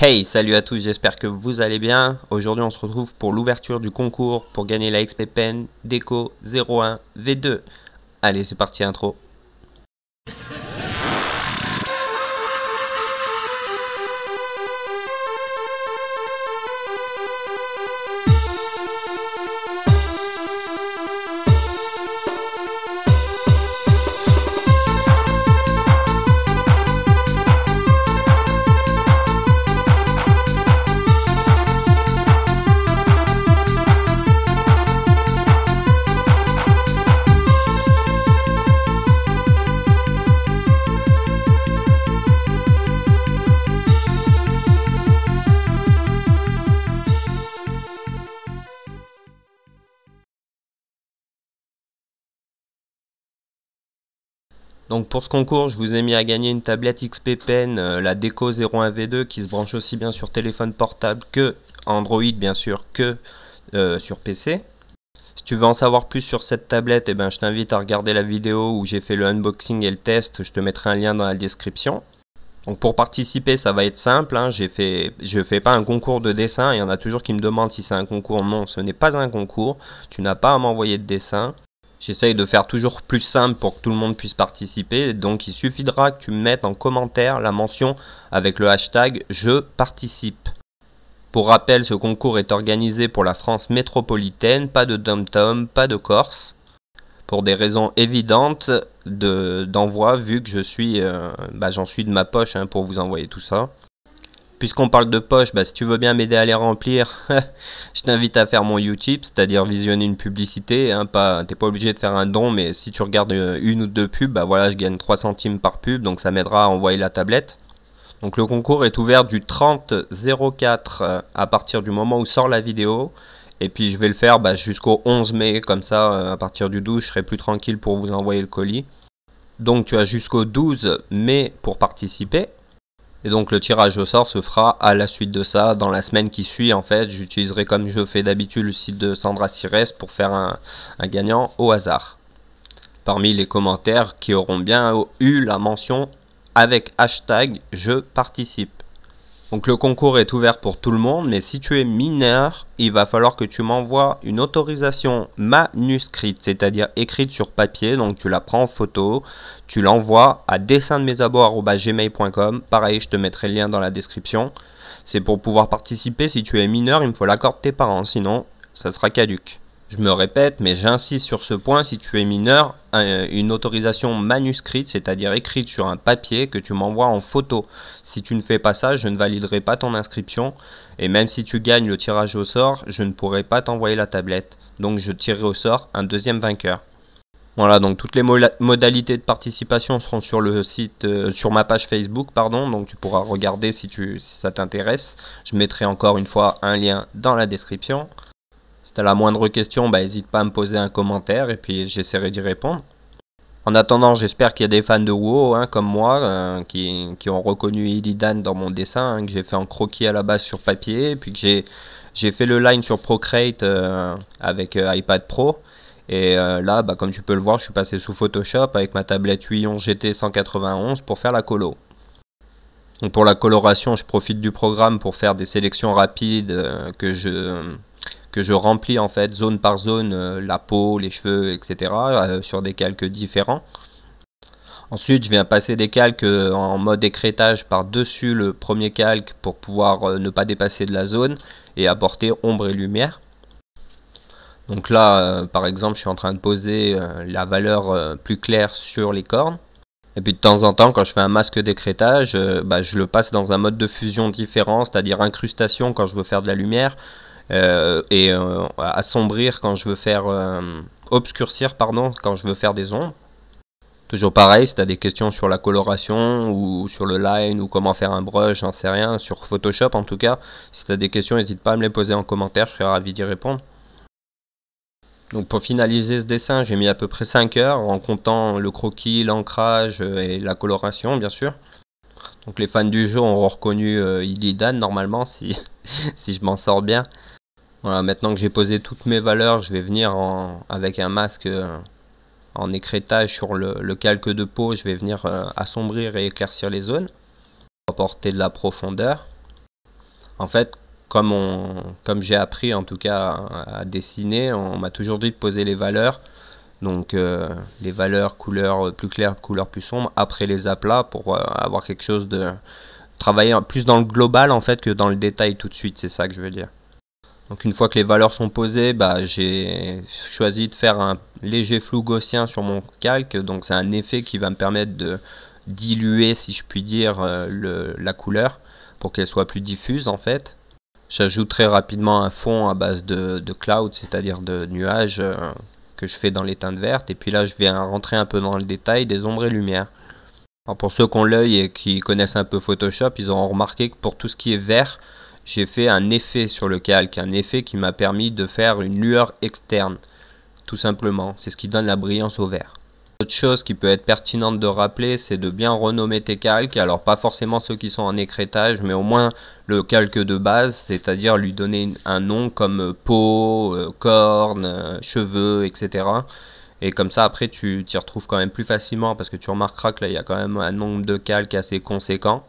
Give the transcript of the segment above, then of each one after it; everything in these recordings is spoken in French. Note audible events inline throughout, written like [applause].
Hey, salut à tous, j'espère que vous allez bien. Aujourd'hui, on se retrouve pour l'ouverture du concours pour gagner la XP Pen Deco 01 V2. Allez, c'est parti, intro. Donc pour ce concours, je vous ai mis à gagner une tablette XP Pen, euh, la Deco 01V2 qui se branche aussi bien sur téléphone portable que Android bien sûr que euh, sur PC. Si tu veux en savoir plus sur cette tablette, eh ben, je t'invite à regarder la vidéo où j'ai fait le unboxing et le test, je te mettrai un lien dans la description. Donc pour participer, ça va être simple, hein. fait, je ne fais pas un concours de dessin, il y en a toujours qui me demandent si c'est un concours, non, ce n'est pas un concours, tu n'as pas à m'envoyer de dessin, J'essaye de faire toujours plus simple pour que tout le monde puisse participer. Donc il suffira que tu mettes en commentaire la mention avec le hashtag je participe. Pour rappel, ce concours est organisé pour la France métropolitaine, pas de dom pas de Corse. Pour des raisons évidentes d'envoi, vu que je suis, euh, bah, j'en suis de ma poche hein, pour vous envoyer tout ça. Puisqu'on parle de poche, bah, si tu veux bien m'aider à les remplir, [laughs] je t'invite à faire mon YouTube, c'est-à-dire visionner une publicité. Hein, pas, t'es pas obligé de faire un don, mais si tu regardes euh, une ou deux pubs, bah voilà, je gagne 3 centimes par pub, donc ça m'aidera à envoyer la tablette. Donc le concours est ouvert du 30 04 euh, à partir du moment où sort la vidéo. Et puis je vais le faire bah, jusqu'au 11 mai, comme ça, euh, à partir du 12, je serai plus tranquille pour vous envoyer le colis. Donc tu as jusqu'au 12 mai pour participer. Et donc le tirage au sort se fera à la suite de ça, dans la semaine qui suit en fait, j'utiliserai comme je fais d'habitude le site de Sandra Cires pour faire un, gagnant au hasard. Parmi les commentaires qui auront bien eu la mention avec hashtag je participe. Donc le concours est ouvert pour tout le monde, mais si tu es mineur, il va falloir que tu m'envoies une autorisation manuscrite, c'est-à-dire écrite sur papier. Donc tu la prends en photo, tu l'envoies à dessin de mes Pareil, je te mettrai le lien dans la description. C'est pour pouvoir participer. Si tu es mineur, il me faut l'accord de tes parents, sinon ça sera caduque. Je me répète, mais j'insiste sur ce point, si tu es mineur, une autorisation manuscrite, c'est-à-dire écrite sur un papier que tu m'envoies en photo. Si tu ne fais pas ça, je ne validerai pas ton inscription, et même si tu gagnes le tirage au sort, je ne pourrai pas t'envoyer la tablette. Donc je tirerai au sort un deuxième vainqueur. Voilà, donc toutes les modalités de participation seront sur le site, euh, sur ma page Facebook, pardon. Donc tu pourras regarder si ça t'intéresse. Je mettrai encore une fois un lien dans la description. Si t'as la moindre question, n'hésite bah, pas à me poser un commentaire et puis j'essaierai d'y répondre. En attendant, j'espère qu'il y a des fans de WoW hein, comme moi euh, qui, ont reconnu Illidan dans mon dessin hein, que j'ai fait un croquis à la base sur papier, puis que j'ai fait le line sur Procreate euh, avec euh, iPad Pro. Et là, bah, comme tu peux le voir, je suis passé sous Photoshop avec ma tablette Huion GT 191 pour faire la colo. pour la coloration, je profite du programme pour faire des sélections rapides que je que je remplis en fait zone par zone, euh, la peau, les cheveux, etc. Euh, sur des calques différents. Ensuite, je viens passer des calques euh, en mode décrétage par-dessus le premier calque pour pouvoir ne pas dépasser de la zone et apporter ombre et lumière. Donc là, par exemple, je suis en train de poser la valeur plus claire sur les cornes. Et puis de temps en temps, quand je fais un masque d'écrétage, bah, je le passe dans un mode de fusion différent, c'est-à-dire incrustation quand je veux faire de la lumière, euh, et euh, assombrir quand je veux faire euh, obscurcir pardon quand je veux faire des ombres. Toujours pareil, si tu as des questions sur la coloration ou sur le line ou comment faire un brush, j'en sais rien, sur Photoshop en tout cas, si tu as des questions, n'hésite pas à me les poser en commentaire, je serai ravi d'y répondre. Donc pour finaliser ce dessin, j'ai mis à peu près 5 heures en comptant le croquis, l'ancrage et la coloration bien sûr. Donc les fans du jeu ont reconnu Illidan normalement [laughs] si je m'en sors bien maintenant que j'ai posé toutes mes valeurs, je vais venir avec un masque euh, en écrétage sur le, calque de peau, je vais venir euh, assombrir et éclaircir les zones, apporter de la profondeur. En fait, comme, comme j'ai appris en tout cas à, dessiner, on m'a toujours dit de poser les valeurs, donc euh, les valeurs couleurs plus claires, couleurs plus sombres, après les aplats pour avoir quelque chose de travailler plus dans le global en fait que dans le détail tout de suite, c'est ça que je veux dire. Donc une fois que les valeurs sont posées, bah, j'ai choisi de faire un léger flou gaussien sur mon calque. Donc c'est un effet qui va me permettre de diluer, si je puis dire, euh, la couleur pour qu'elle soit plus diffuse en fait. J'ajoute très rapidement un fond à base de, cloud, c'est-à-dire de nuages euh, que je fais dans les teintes vertes. Et puis là, je vais rentrer un peu dans le détail des ombres et lumières. pour ceux qui ont l'œil et qui connaissent un peu Photoshop, ils ont remarqué que pour tout ce qui est vert, j'ai fait un effet sur le calque, un effet qui m'a permis de faire une lueur externe, tout simplement. C'est ce qui donne la brillance au vert. Autre chose qui peut être pertinente de rappeler, c'est de bien renommer tes calques, alors pas forcément ceux qui sont en écrétage, mais au moins le calque de base, c'est-à-dire lui donner un nom comme euh, peau, euh, corne, euh, cheveux, etc. Et comme ça, après, tu t'y retrouves quand même plus facilement parce que tu remarqueras que là, il y a quand même un nombre de calques assez conséquent.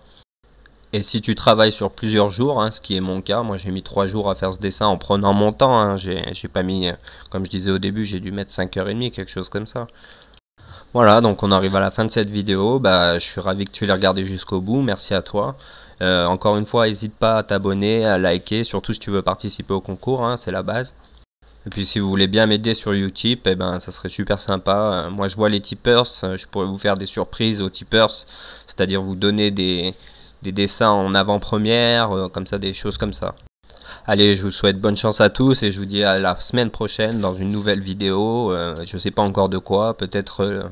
Et si tu travailles sur plusieurs jours, hein, ce qui est mon cas, moi j'ai mis trois jours à faire ce dessin en prenant mon temps. Hein. j'ai pas mis, comme je disais au début, j'ai dû mettre 5h30, quelque chose comme ça. Voilà, donc on arrive à la fin de cette vidéo. Bah, je suis ravi que tu l'aies regardé jusqu'au bout. Merci à toi. Euh, encore une fois, n'hésite pas à t'abonner, à liker, surtout si tu veux participer au concours, hein, c'est la base. Et puis si vous voulez bien m'aider sur Utip, eh ben, ça serait super sympa. Euh, moi je vois les tippers, euh, je pourrais vous faire des surprises aux tippers, c'est-à-dire vous donner des, des dessins en avant-première, euh, comme ça, des choses comme ça. Allez, je vous souhaite bonne chance à tous et je vous dis à la semaine prochaine dans une nouvelle vidéo. Je euh, je sais pas encore de quoi, peut-être. Euh,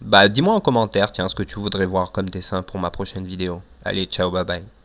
bah, dis-moi en commentaire, tiens, ce que tu voudrais voir comme dessin pour ma prochaine vidéo. Allez, ciao, bye bye.